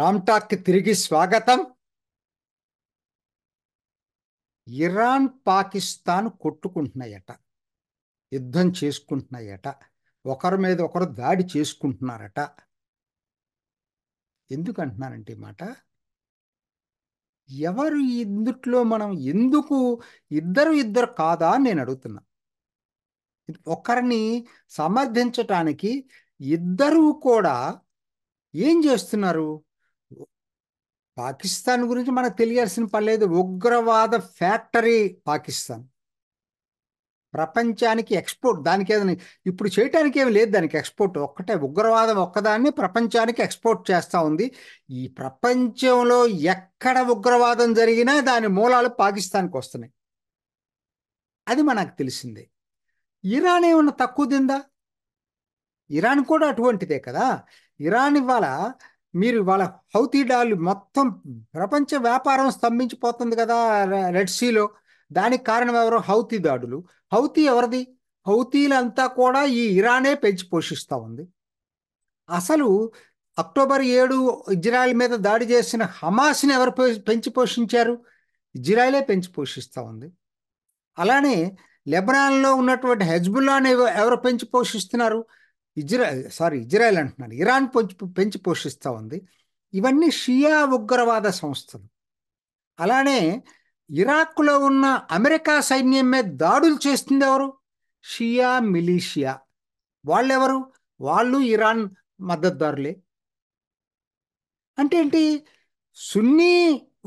రామ్టాక్కి తిరిగి స్వాగతం ఇరాన్ పాకిస్తాన్ కొట్టుకుంటున్నాయట యుద్ధం చేసుకుంటున్నాయట ఒకరి మీద ఒకరు దాడి చేసుకుంటున్నారట ఎందుకంటున్నారంటే మాట ఎవరు ఇందుట్లో మనం ఎందుకు ఇద్దరు ఇద్దరు కాదా అని నేను అడుగుతున్నా ఒకరిని సమర్థించటానికి ఇద్దరు కూడా ఏం చేస్తున్నారు పాకిస్తాన్ గురించి మనకు తెలియాల్సిన పర్లేదు ఉగ్రవాద ఫ్యాక్టరీ పాకిస్తాన్ ప్రపంచానికి ఎక్స్పోర్ట్ దానికి ఏదైనా ఇప్పుడు చేయటానికి ఏమి లేదు దానికి ఎక్స్పోర్ట్ ఒక్కటే ఉగ్రవాదం ఒక్కదాన్ని ప్రపంచానికి ఎక్స్పోర్ట్ చేస్తూ ఉంది ఈ ప్రపంచంలో ఎక్కడ ఉగ్రవాదం జరిగినా దాని మూలాలు పాకిస్తాన్కి వస్తున్నాయి అది మనకు తెలిసిందే ఇరాన్ ఏమన్నా తక్కువ తిందా ఇరాన్ కూడా అటువంటిదే కదా ఇరాన్ ఇవాళ మీరు వాళ్ళ హౌతీ డాల్ మొత్తం ప్రపంచ వ్యాపారం స్తంభించిపోతుంది కదా రెడ్ సీలో దానికి కారణం ఎవరు హౌతీ దాడులు హౌతీ ఎవరిది హౌతీలంతా కూడా ఈ ఇరానే పెంచి పోషిస్తూ ఉంది అసలు అక్టోబర్ ఏడు ఇజ్రాయెల్ మీద దాడి చేసిన హమాస్ని ఎవరు పెంచి పోషించారు ఇజ్రాయలే పెంచి పోషిస్తూ ఉంది అలానే లెబనాన్లో ఉన్నటువంటి హెజ్బుల్లాని ఎవరు పెంచి పోషిస్తున్నారు ఇజ్రా సారీ ఇజ్రాయెల్ అంటున్నాను ఇరాన్ పెంచి పెంచి పోషిస్తూ ఉంది ఇవన్నీ షియా ఉగ్రవాద సంస్థలు అలానే ఇరాక్లో ఉన్న అమెరికా సైన్యం మీద దాడులు చేస్తుంది ఎవరు షియా మిలీషియా వాళ్ళెవరు వాళ్ళు ఇరాన్ మద్దతుదారులే అంటే ఏంటి సున్నీ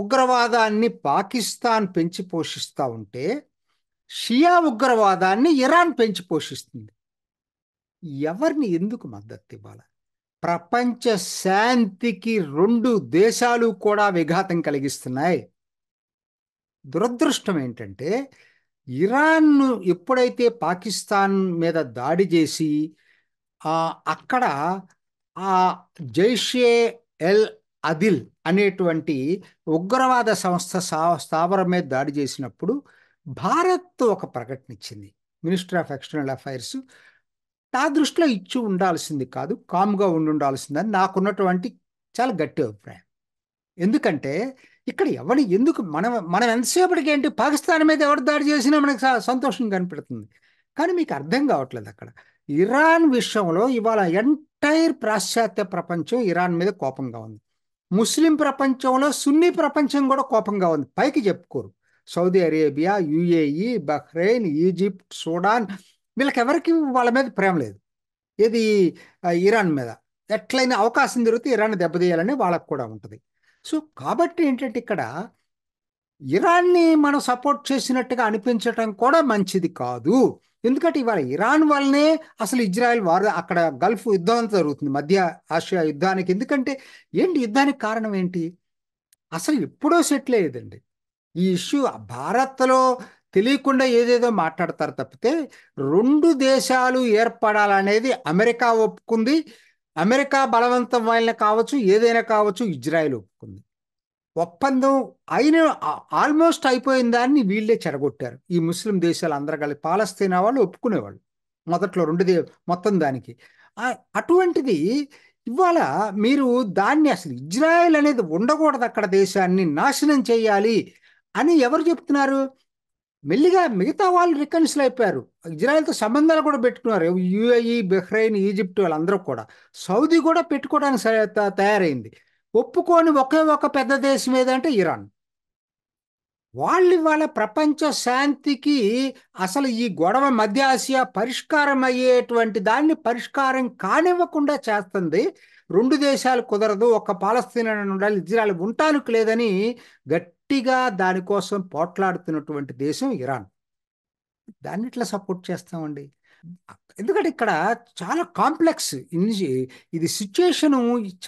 ఉగ్రవాదాన్ని పాకిస్తాన్ పెంచి పోషిస్తూ ఉంటే షియా ఉగ్రవాదాన్ని ఇరాన్ పెంచి పోషిస్తుంది ఎవరిని ఎందుకు మద్దతు ఇవ్వాలి ప్రపంచ శాంతికి రెండు దేశాలు కూడా విఘాతం కలిగిస్తున్నాయి దురదృష్టం ఏంటంటే ఇరాన్ను ఎప్పుడైతే పాకిస్తాన్ మీద దాడి చేసి అక్కడ ఆ జైషే ఎల్ అదిల్ అనేటువంటి ఉగ్రవాద సంస్థ స్థావరం మీద దాడి చేసినప్పుడు భారత్ ఒక ప్రకటన ఇచ్చింది మినిస్టర్ ఆఫ్ ఎక్స్టర్నల్ అఫైర్స్ నా దృష్టిలో ఇచ్చి ఉండాల్సింది కాదు కామ్గా ఉండి ఉండాల్సిందని నాకున్నటువంటి చాలా గట్టి అభిప్రాయం ఎందుకంటే ఇక్కడ ఎవడు ఎందుకు మనం మనం ఎంతసేపటికి ఏంటి పాకిస్తాన్ మీద ఎవరు దాడి చేసినా మనకి సంతోషం కనిపెడుతుంది కానీ మీకు అర్థం కావట్లేదు అక్కడ ఇరాన్ విషయంలో ఇవాళ ఎంటైర్ పాశ్చాత్య ప్రపంచం ఇరాన్ మీద కోపంగా ఉంది ముస్లిం ప్రపంచంలో సున్నీ ప్రపంచం కూడా కోపంగా ఉంది పైకి చెప్పుకోరు Saudi Arabia UAE Bahrain Egypt Sudan వీళ్ళకి ఎవరికి వాళ్ళ మీద ప్రేమ లేదు ఏది ఇరాన్ మీద ఎట్లయిన అవకాశం దొరికితే ఇరాన్ని దెబ్బతీయాలని వాళ్ళకు కూడా ఉంటుంది సో కాబట్టి ఏంటంటే ఇక్కడ ఇరాన్ని మనం సపోర్ట్ చేసినట్టుగా అనిపించటం కూడా మంచిది కాదు ఎందుకంటే ఇవాళ ఇరాన్ వల్లనే అసలు ఇజ్రాయెల్ వారు అక్కడ గల్ఫ్ యుద్ధం జరుగుతుంది మధ్య ఆసియా యుద్ధానికి ఎందుకంటే ఏంటి యుద్ధానికి కారణం ఏంటి అసలు ఎప్పుడో సెటిల్ అయ్యేదండి ఈ ఇష్యూ భారత్లో తెలియకుండా ఏదేదో మాట్లాడతారు తప్పితే రెండు దేశాలు ఏర్పడాలనేది అమెరికా ఒప్పుకుంది అమెరికా బలవంతం వలన కావచ్చు ఏదైనా కావచ్చు ఇజ్రాయెల్ ఒప్పుకుంది ఒప్పందం అయిన ఆల్మోస్ట్ అయిపోయిన దాన్ని వీళ్ళే చెడగొట్టారు ఈ ముస్లిం దేశాలు అందరూ కలిసి పాలస్తీనా వాళ్ళు ఒప్పుకునేవాళ్ళు మొదట్లో రెండు దే మొత్తం దానికి అటువంటిది ఇవాళ మీరు దాన్ని అసలు ఇజ్రాయెల్ అనేది ఉండకూడదు అక్కడ దేశాన్ని నాశనం చేయాలి అని ఎవరు చెప్తున్నారు మెల్లిగా మిగతా వాళ్ళు రికన్సిల్ అయిపోయారు ఇజ్రాయెల్తో సంబంధాలు కూడా పెట్టుకున్నారు యుఏఈ బెహ్రెయిన్ ఈజిప్ట్ వాళ్ళందరూ కూడా సౌదీ కూడా పెట్టుకోవడానికి తయారైంది ఒప్పుకొని ఒకే ఒక పెద్ద దేశం ఏదంటే ఇరాన్ వాళ్ళు వాళ్ళ ప్రపంచ శాంతికి అసలు ఈ గొడవ మధ్య ఆసియా పరిష్కారం అయ్యేటువంటి దాన్ని పరిష్కారం కానివ్వకుండా చేస్తుంది రెండు దేశాలు కుదరదు ఒక పాలస్తీనా ఉండాలి ఇజ్రాయల్ ఉంటానికి లేదని గట్టి గట్టిగా దానికోసం పోట్లాడుతున్నటువంటి దేశం ఇరాన్ దాన్ని ఇట్లా సపోర్ట్ చేస్తామండి ఎందుకంటే ఇక్కడ చాలా కాంప్లెక్స్ ఇది సిచ్యుయేషను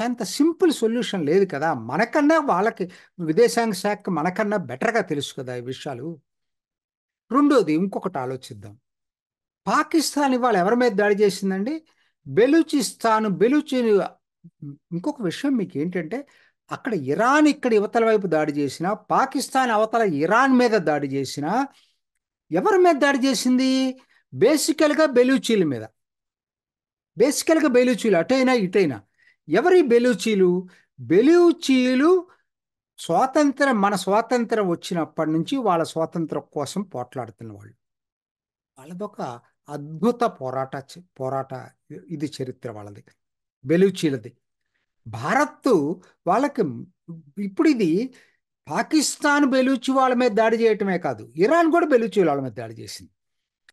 అంత సింపుల్ సొల్యూషన్ లేదు కదా మనకన్నా వాళ్ళకి విదేశాంగ శాఖ మనకన్నా బెటర్గా తెలుసు కదా ఈ విషయాలు రెండోది ఇంకొకటి ఆలోచిద్దాం పాకిస్తాన్ ఇవాళ ఎవరి మీద దాడి చేసిందండి బెలూచిస్తాన్ బెలూచి ఇంకొక విషయం మీకు ఏంటంటే అక్కడ ఇరాన్ ఇక్కడ యువతల వైపు దాడి చేసినా పాకిస్తాన్ అవతల ఇరాన్ మీద దాడి చేసినా ఎవరి మీద దాడి చేసింది బేసికల్గా బెలూచీల మీద బేసికల్గా బెలూచీలు అటైనా ఇటైనా ఎవరి బెలూచీలు బెలూచీలు స్వాతంత్రం మన స్వాతంత్రం వచ్చినప్పటి నుంచి వాళ్ళ స్వాతంత్రం కోసం పోట్లాడుతున్న వాళ్ళు వాళ్ళదొక అద్భుత పోరాట పోరాట ఇది చరిత్ర వాళ్ళది బెలూచీలది భారత్ వాళ్ళకి ఇప్పుడు ఇది పాకిస్తాన్ బెలూచి వాళ్ళ మీద దాడి చేయటమే కాదు ఇరాన్ కూడా బెలూచి వాళ్ళ మీద దాడి చేసింది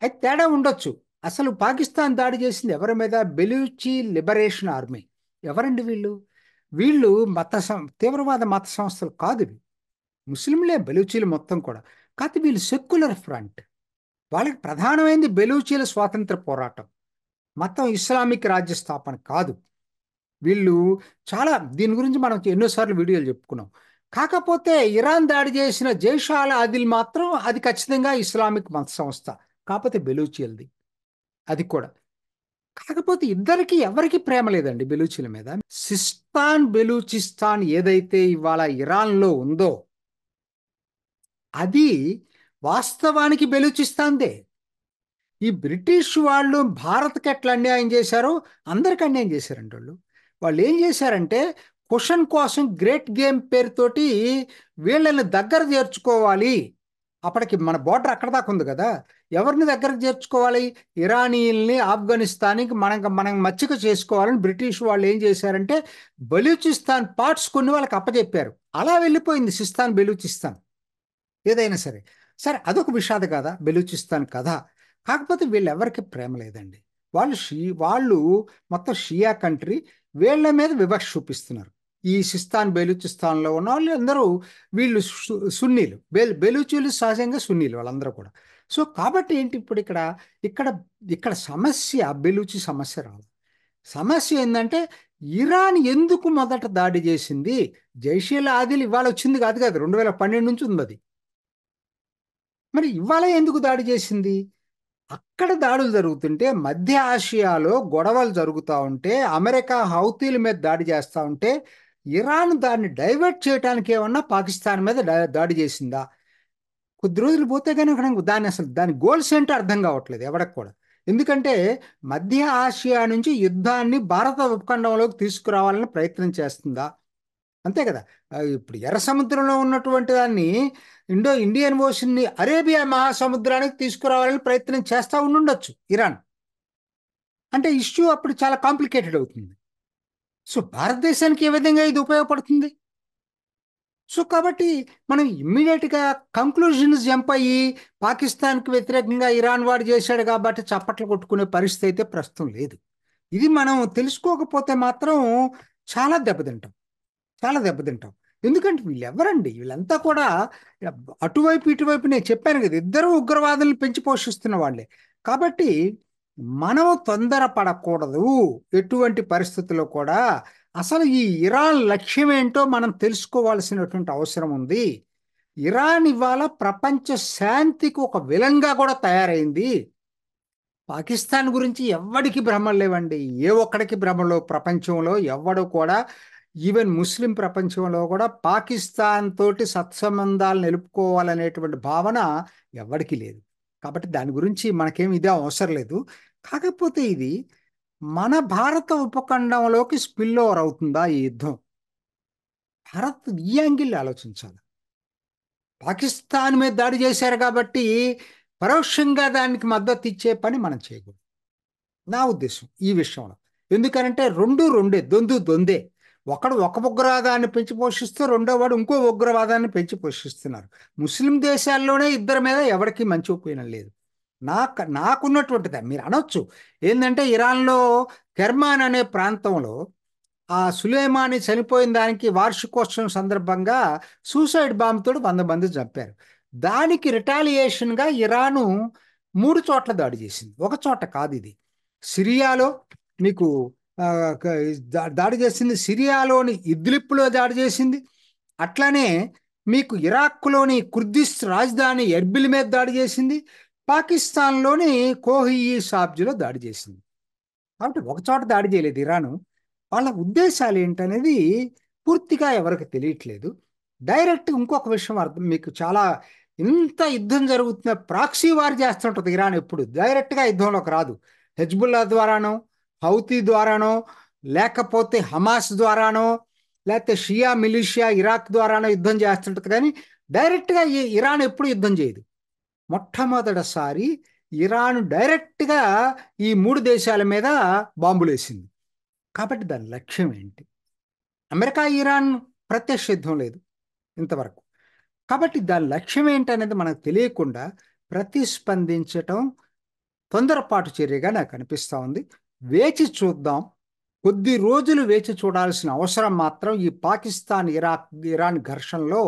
అయితే తేడా ఉండొచ్చు అసలు పాకిస్తాన్ దాడి చేసింది ఎవరి మీద బెలూచి లిబరేషన్ ఆర్మీ ఎవరండి వీళ్ళు వీళ్ళు మత తీవ్రవాద మత సంస్థలు కాదు ముస్లింలే బెలూచీలు మొత్తం కూడా కాకపోతే వీళ్ళు సెక్యులర్ ఫ్రంట్ వాళ్ళకి ప్రధానమైంది బెలూచీల స్వాతంత్ర పోరాటం మతం ఇస్లామిక్ రాజ్య స్థాపన కాదు వీళ్ళు చాలా దీని గురించి మనం ఎన్నోసార్లు వీడియోలు చెప్పుకున్నాం కాకపోతే ఇరాన్ దాడి చేసిన జైషాల ఆదిల్ మాత్రం అది ఖచ్చితంగా ఇస్లామిక్ మత సంస్థ కాకపోతే బెలూచీలది అది కూడా కాకపోతే ఇద్దరికి ఎవరికి ప్రేమ లేదండి బెలూచీల మీద సిస్తాన్ బెలూచిస్తాన్ ఏదైతే ఇవాళ ఇరాన్లో ఉందో అది వాస్తవానికి బెలూచిస్తాందే ఈ బ్రిటిష్ వాళ్ళు భారత్కి ఎట్లా అన్యాయం చేశారో అందరికి అన్యాయం చేశారండి వాళ్ళు వాళ్ళు ఏం చేశారంటే క్వశ్చన్ కోసం గ్రేట్ గేమ్ పేరుతోటి వీళ్ళని దగ్గర చేర్చుకోవాలి అప్పటికి మన బోర్డర్ అక్కడ దాకా ఉంది కదా ఎవరిని దగ్గర చేర్చుకోవాలి ఇరానీల్ని ఆఫ్ఘనిస్తాన్కి మనం మనం మచ్చిక చేసుకోవాలని బ్రిటిష్ వాళ్ళు ఏం చేశారంటే బలూచిస్తాన్ పార్ట్స్ కొన్ని వాళ్ళకి అప్పచెప్పారు అలా వెళ్ళిపోయింది సిస్తాన్ బెలూచిస్తాన్ ఏదైనా సరే సరే అదొక విషాద కదా బెలూచిస్తాన్ కథ కాకపోతే వీళ్ళెవరికి ప్రేమ లేదండి వాళ్ళు షీ వాళ్ళు మొత్తం షియా కంట్రీ వీళ్ళ మీద వివక్ష చూపిస్తున్నారు ఈ సిస్తాన్ బెలూచిస్తాన్లో ఉన్న వాళ్ళు అందరూ వీళ్ళు సున్నీలు బెల్ బెలూచీలు సహజంగా సున్నీలు వాళ్ళందరూ కూడా సో కాబట్టి ఏంటి ఇప్పుడు ఇక్కడ ఇక్కడ ఇక్కడ సమస్య బెలూచి సమస్య రాదు సమస్య ఏంటంటే ఇరాన్ ఎందుకు మొదట దాడి చేసింది జైషీల ఆదిల్ ఇవాళ వచ్చింది కాదు కాదు రెండు వేల పన్నెండు నుంచి ఉంది అది మరి ఇవాళ ఎందుకు దాడి చేసింది అక్కడ దాడులు జరుగుతుంటే మధ్య ఆసియాలో గొడవలు జరుగుతూ ఉంటే అమెరికా హౌతీల మీద దాడి చేస్తూ ఉంటే ఇరాన్ దాన్ని డైవర్ట్ చేయడానికి ఏమన్నా పాకిస్తాన్ మీద దాడి చేసిందా కొద్ది రోజులు పోతే కానీ అక్కడ దాని అసలు దాని గోల్స్ ఏంటో అర్థం కావట్లేదు ఎవరికి కూడా ఎందుకంటే మధ్య ఆసియా నుంచి యుద్ధాన్ని భారత ఉపఖండంలోకి తీసుకురావాలని ప్రయత్నం చేస్తుందా అంతే కదా ఇప్పుడు ఎర్ర సముద్రంలో ఉన్నటువంటి దాన్ని ఇండో ఇండియన్ ఓషన్ని అరేబియా మహాసముద్రానికి తీసుకురావాలని ప్రయత్నం చేస్తూ ఉండుండొచ్చు ఇరాన్ అంటే ఇష్యూ అప్పుడు చాలా కాంప్లికేటెడ్ అవుతుంది సో భారతదేశానికి ఏ విధంగా ఇది ఉపయోగపడుతుంది సో కాబట్టి మనం ఇమ్మీడియట్గా కంక్లూజన్స్ జంప్ అయ్యి పాకిస్తాన్కి వ్యతిరేకంగా ఇరాన్ వాడు చేశాడు కాబట్టి చప్పట్లు కొట్టుకునే పరిస్థితి అయితే ప్రస్తుతం లేదు ఇది మనం తెలుసుకోకపోతే మాత్రం చాలా దెబ్బతింటాం చాలా దెబ్బతింటాం ఎందుకంటే వీళ్ళు ఎవరండి వీళ్ళంతా కూడా అటువైపు ఇటువైపు నేను చెప్పాను కదా ఇద్దరు ఉగ్రవాదులను పెంచి పోషిస్తున్న వాళ్ళే కాబట్టి మనం తొందర పడకూడదు ఎటువంటి పరిస్థితుల్లో కూడా అసలు ఈ ఇరాన్ లక్ష్యం ఏంటో మనం తెలుసుకోవాల్సినటువంటి అవసరం ఉంది ఇరాన్ ఇవాళ ప్రపంచ శాంతికి ఒక విలంగా కూడా తయారైంది పాకిస్తాన్ గురించి ఎవ్వడికి భ్రమలు లేవండి ఏ ఒక్కడికి భ్రమలో ప్రపంచంలో ఎవ్వడు కూడా ఈవెన్ ముస్లిం ప్రపంచంలో కూడా పాకిస్తాన్ తోటి సత్సంబంధాలు నిలుపుకోవాలనేటువంటి భావన ఎవరికి లేదు కాబట్టి దాని గురించి మనకేం ఇదే అవసరం లేదు కాకపోతే ఇది మన భారత ఉపఖండంలోకి స్పిల్ ఓవర్ అవుతుందా ఈ యుద్ధం భారత్ ఈ యాంగిల్ ఆలోచించాలి పాకిస్తాన్ మీద దాడి చేశారు కాబట్టి పరోక్షంగా దానికి మద్దతు ఇచ్చే పని మనం చేయకూడదు నా ఉద్దేశం ఈ విషయంలో ఎందుకంటే రెండు రెండే దొందు దొందే ఒకడు ఒక ఉగ్రవాదాన్ని పెంచి పోషిస్తూ రెండోవాడు ఇంకో ఉగ్రవాదాన్ని పెంచి పోషిస్తున్నారు ముస్లిం దేశాల్లోనే ఇద్దరి మీద ఎవరికి మంచి ఉపయోగం లేదు నాకు నాకున్నటువంటిదే మీరు అనొచ్చు ఏంటంటే ఇరాన్లో కెర్మాన్ అనే ప్రాంతంలో ఆ సులేమాని చనిపోయిన దానికి వార్షికోత్సవం సందర్భంగా సూసైడ్ తోడు వంద మంది చంపారు దానికి రిటాలియేషన్గా ఇరాను మూడు చోట్ల దాడి చేసింది ఒక చోట కాదు ఇది సిరియాలో మీకు దాడి చేసింది సిరియాలోని ఇద్లిప్లో దాడి చేసింది అట్లానే మీకు ఇరాక్లోని కుర్దిస్ రాజధాని ఎర్బిల్ మీద దాడి చేసింది పాకిస్తాన్లోని కోహీ సాబ్జీలో దాడి చేసింది కాబట్టి ఒకచోట దాడి చేయలేదు ఇరాను వాళ్ళ ఉద్దేశాలు ఏంటనేది పూర్తిగా ఎవరికి తెలియట్లేదు డైరెక్ట్ ఇంకొక విషయం అర్థం మీకు చాలా ఇంత యుద్ధం జరుగుతున్న ప్రాక్సీ వారు చేస్తుంటుంది ఇరాన్ ఎప్పుడు డైరెక్ట్గా యుద్ధంలోకి రాదు హెజ్బుల్లా ద్వారానో హౌతీ ద్వారానో లేకపోతే హమాస్ ద్వారానో లేకపోతే షియా మిలిషియా ఇరాక్ ద్వారానో యుద్ధం చేస్తుంటుంది కానీ డైరెక్ట్గా ఈ ఇరాన్ ఎప్పుడు యుద్ధం చేయదు మొట్టమొదటిసారి ఇరాన్ డైరెక్ట్గా ఈ మూడు దేశాల మీద బాంబులేసింది కాబట్టి దాని లక్ష్యం ఏంటి అమెరికా ఇరాన్ ప్రత్యక్ష యుద్ధం లేదు ఇంతవరకు కాబట్టి దాని లక్ష్యం ఏంటనేది మనకు తెలియకుండా ప్రతిస్పందించటం తొందరపాటు చర్యగా నాకు అనిపిస్తూ ఉంది వేచి చూద్దాం కొద్ది రోజులు వేచి చూడాల్సిన అవసరం మాత్రం ఈ పాకిస్తాన్ ఇరాక్ ఇరాన్ ఘర్షణలో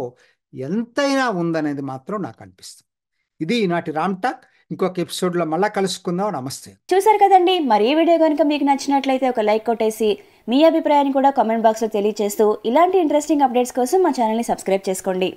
ఎంతైనా ఉందనేది మాత్రం నాకు అనిపిస్తుంది ఇది ఈనాటి రామ్ టాక్ ఇంకొక ఎపిసోడ్లో మళ్ళీ కలుసుకుందాం నమస్తే చూసారు కదండి మరి ఏ వీడియో కనుక మీకు నచ్చినట్లయితే ఒక లైక్ కొట్టేసి మీ అభిప్రాయాన్ని కూడా కామెంట్ బాక్స్లో తెలియజేస్తూ ఇలాంటి ఇంట్రెస్టింగ్ అప్డేట్స్ కోసం మా ఛానల్ని సబ్స్క్రైబ్ చేసుకోండి